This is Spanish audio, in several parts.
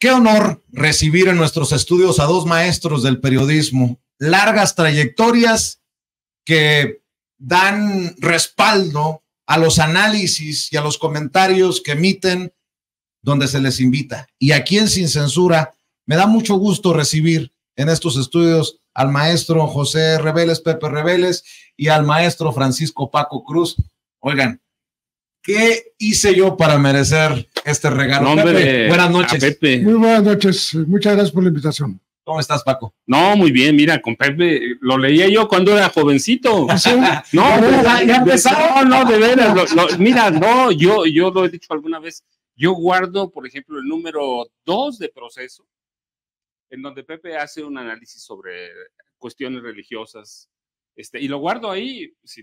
Qué honor recibir en nuestros estudios a dos maestros del periodismo, largas trayectorias que dan respaldo a los análisis y a los comentarios que emiten donde se les invita. Y aquí en Sin Censura, me da mucho gusto recibir en estos estudios al maestro José Reveles, Pepe Reveles y al maestro Francisco Paco Cruz. Oigan, ¿Qué hice yo para merecer este regalo? buenas ah, noches. Pepe. Muy buenas noches. Muchas gracias por la invitación. ¿Cómo estás, Paco? No, muy bien, mira, con Pepe, lo leía yo cuando era jovencito. ¿Ah, ¿Sí? No, pues, No, no, de veras, mira, no, yo, yo lo he dicho alguna vez, yo guardo, por ejemplo, el número 2 de proceso, en donde Pepe hace un análisis sobre cuestiones religiosas, este, y lo guardo ahí, si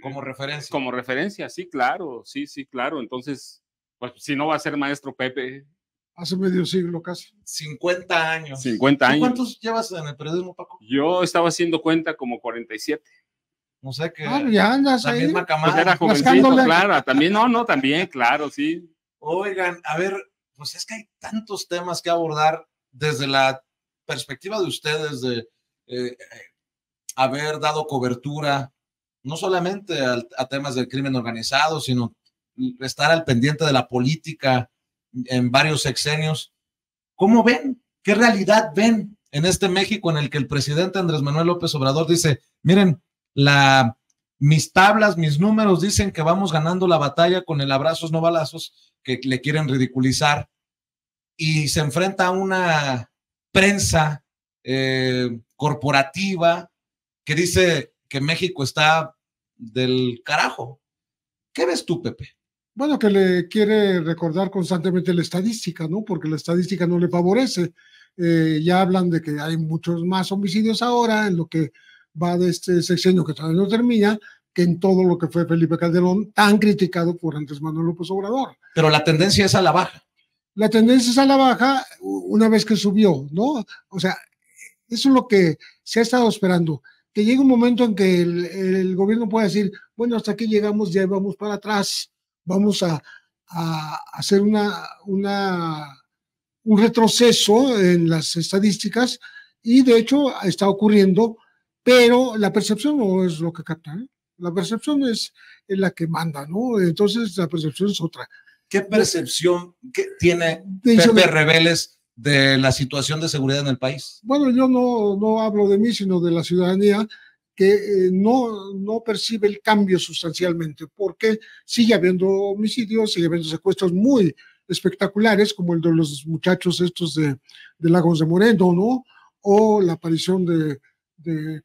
como eh, referencia. Como referencia, sí, claro, sí, sí, claro. Entonces, pues si no va a ser maestro Pepe. Hace medio siglo casi. 50 años. 50 años. ¿Cuántos llevas en el periodismo, Paco? Yo estaba haciendo cuenta como 47. No sé qué. Ah, ya andas misma pues era jovencito, claro. También, no, no, también, claro, sí. Oigan, a ver, pues es que hay tantos temas que abordar desde la perspectiva de ustedes, de eh, eh, haber dado cobertura no solamente a, temas del crimen organizado, sino estar al pendiente de la política en varios sexenios. ¿Cómo ven? ¿Qué realidad ven en este México en el que el presidente Andrés Manuel López Obrador dice, miren, la, mis tablas, mis números dicen que vamos ganando la batalla con el abrazos no balazos, que le quieren ridiculizar, y se enfrenta a una prensa eh, corporativa que dice, que México está del carajo. ¿Qué ves tú, Pepe? Bueno, que le quiere recordar constantemente la estadística, ¿no? Porque la estadística no le favorece. Eh, ya hablan de que hay muchos más homicidios ahora en lo que va de este sexenio que todavía no termina, que en todo lo que fue Felipe Calderón, tan criticado por antes Manuel López Obrador. Pero la tendencia es a la baja. La tendencia es a la baja una vez que subió, ¿no? O sea, eso es lo que se ha estado esperando que llegue un momento en que el, gobierno pueda decir, bueno, hasta aquí llegamos, ya vamos para atrás, vamos a, hacer una, un retroceso en las estadísticas y de hecho está ocurriendo, pero la percepción no es lo que capta. ¿eh? La percepción es, la que manda, ¿no? Entonces la percepción es otra. ¿Qué percepción que tiene Pepe Reveles de la situación de seguridad en el país? Bueno, yo no, no hablo de mí, sino de la ciudadanía que eh, no, no percibe el cambio sustancialmente, porque sigue habiendo homicidios, sigue habiendo secuestros muy espectaculares, como el de los muchachos estos de, Lagos de Moreno, ¿no? O la aparición de,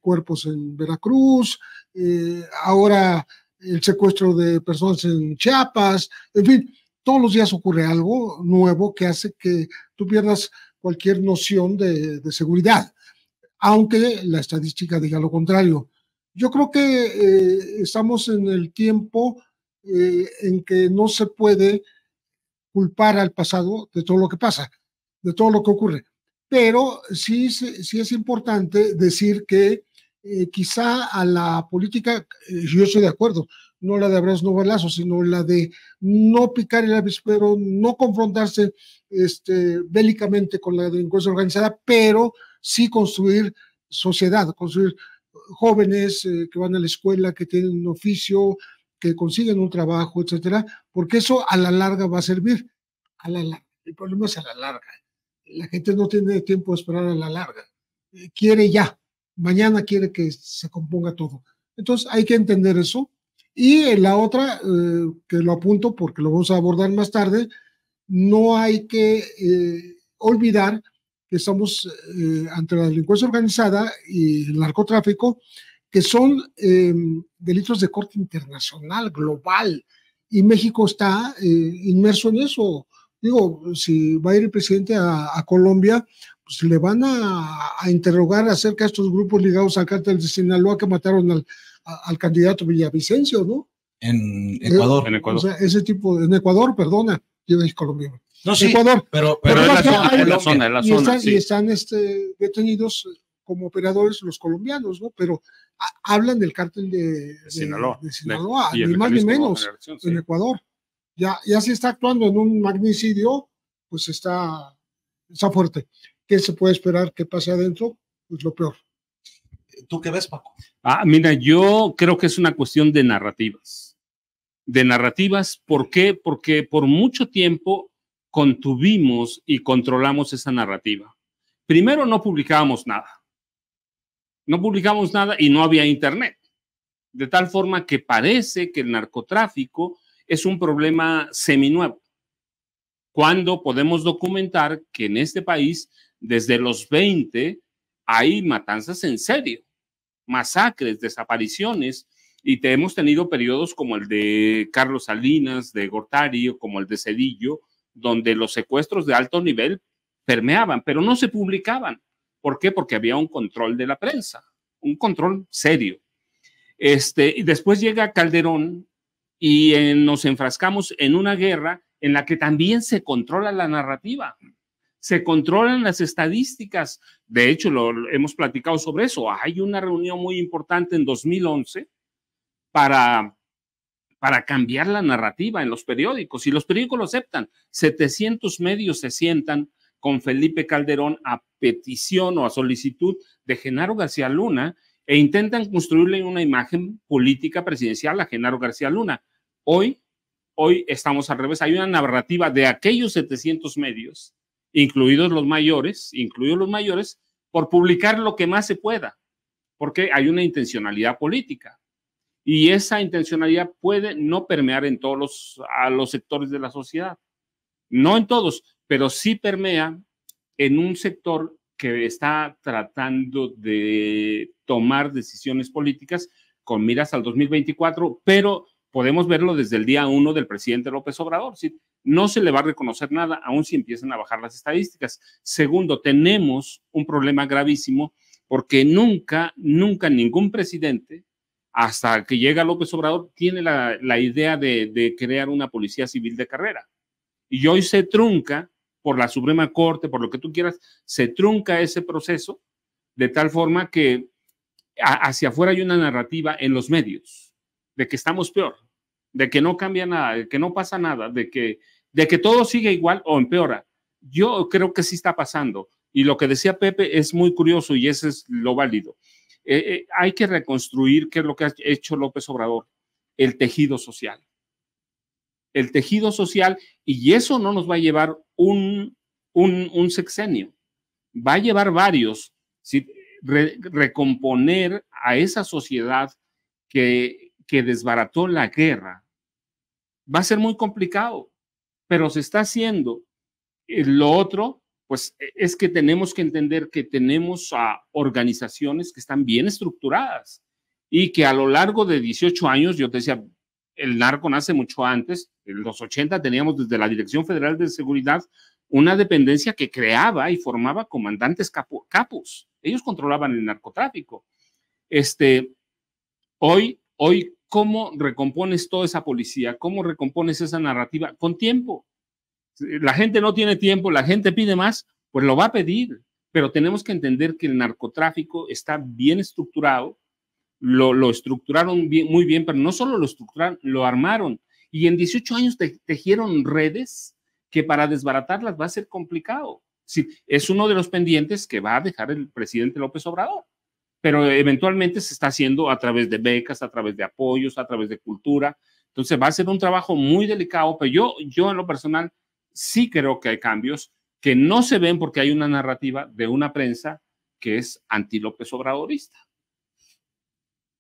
cuerpos en Veracruz, eh, ahora el secuestro de personas en Chiapas, en fin, todos los días ocurre algo nuevo que hace que tú pierdas cualquier noción de, seguridad, aunque la estadística diga lo contrario. Yo creo que eh, estamos en el tiempo eh, en que no se puede culpar al pasado de todo lo que pasa, de todo lo que ocurre. Pero sí, sí es importante decir que eh, quizá a la política, eh, yo estoy de acuerdo, no la de abrazos no balazos, sino la de no picar el avispero no confrontarse este, bélicamente con la delincuencia organizada, pero sí construir sociedad, construir jóvenes eh, que van a la escuela, que tienen un oficio, que consiguen un trabajo, etcétera, porque eso a la larga va a servir. A El problema es a la larga. La gente no tiene tiempo de esperar a la larga. quiere ya mañana quiere que se componga todo. Entonces hay que entender eso. Y la otra, eh, que lo apunto porque lo vamos a abordar más tarde, no hay que eh, olvidar que estamos eh, ante la delincuencia organizada y el narcotráfico, que son em, delitos de corte internacional, global, y México está inmerso en eso. Digo, si va a ir el presidente a Colombia, pues le van a, interrogar acerca de estos grupos ligados al cártel de Sinaloa que mataron al, candidato Villavicencio, ¿no? En eh, Ecuador. en Ecuador. ese tipo, en Ecuador, perdona, yo Colombia. No, sí, Pero, pero, en, la zona, en, la zona, están, sí. están este, detenidos eh, como operadores los colombianos, ¿no? Pero hablan del cártel de, Sinaloa, ni más ni menos, en Ecuador. Ya, ya se está actuando en un magnicidio, pues está, está fuerte. ¿qué se puede esperar que pase adentro? Pues lo peor. ¿Tú qué ves, Paco? Ah, mira, yo creo que es una cuestión de narrativas. De narrativas, ¿por qué? Porque por mucho tiempo contuvimos y controlamos esa narrativa. Primero no publicábamos nada. No publicábamos nada y no había internet. De tal forma que parece que el narcotráfico es un problema seminuevo. Cuando podemos documentar que en este país desde los 20 hay matanzas en serio, masacres, desapariciones, y te hemos tenido periodos como el de Carlos Salinas, de Gortari, o como el de Cedillo, donde los secuestros de alto nivel permeaban, pero no se publicaban. ¿Por qué? Porque había un control de la prensa, un control serio. Este, y después llega Calderón y nos enfrascamos en una guerra en la que también se controla la narrativa se controlan las estadísticas. De hecho, lo, hemos platicado sobre eso. Hay una reunión muy importante en 2011 para, para cambiar la narrativa en los periódicos y los periódicos lo aceptan. 700 medios se sientan con Felipe Calderón a petición o a solicitud de Genaro García Luna e intentan construirle una imagen política presidencial a Genaro García Luna. Hoy, hoy estamos al revés. Hay una narrativa de aquellos 700 medios incluidos los mayores, incluidos los mayores, por publicar lo que más se pueda, porque hay una intencionalidad política. Y esa intencionalidad puede no permear en todos los, a los sectores de la sociedad. No en todos, pero sí permea en un sector que está tratando de tomar decisiones políticas con miras al 2024, pero podemos verlo desde el día uno del presidente López Obrador. No se le va a reconocer nada, aun si empiezan a bajar las estadísticas. Segundo, tenemos un problema gravísimo porque nunca, nunca ningún presidente, hasta que llega López Obrador, tiene la, idea de, de crear una policía civil de carrera. Y hoy se trunca por la Suprema Corte, por lo que tú quieras, se trunca ese proceso de tal forma que hacia afuera hay una narrativa en los medios de que estamos peor, de que no cambia nada, de que no pasa nada, de que, de que todo sigue igual o empeora. Yo creo que sí está pasando. Y lo que decía Pepe es muy curioso y ese es lo válido. Eh, eh, hay que reconstruir qué es lo que ha hecho López Obrador, el tejido social. El tejido social, y eso no nos va a llevar un, sexenio, va a llevar varios. recomponer a esa sociedad que, que desbarató la guerra, va a ser muy complicado, pero se está haciendo. Eh, lo otro, pues e, es que tenemos que entender que tenemos a organizaciones que están bien estructuradas y que a lo largo de 18 años, yo te decía, el narco nace mucho antes, en los 80 teníamos desde la Dirección Federal de Seguridad una dependencia que creaba y formaba comandantes capos. Ellos controlaban el narcotráfico. Este, hoy, hoy ¿Cómo recompones toda esa policía? ¿Cómo recompones esa narrativa? Con tiempo. Eh, la gente no tiene tiempo, la gente pide más, pues lo va a pedir. Pero tenemos que entender que el narcotráfico está bien estructurado, lo, estructuraron muy bien, pero no solo lo estructuraron, lo armaron. Y en 18 años tejieron redes que para desbaratarlas va a ser complicado. Sí, es uno de los pendientes que va a dejar el presidente López Obrador pero eventualmente se está haciendo a través de becas, a través de apoyos, a través de cultura. Entonces va a ser un trabajo muy delicado, pero yo, yo en lo personal sí creo que hay cambios que no se ven porque hay una narrativa de una prensa que es anti López Obradorista.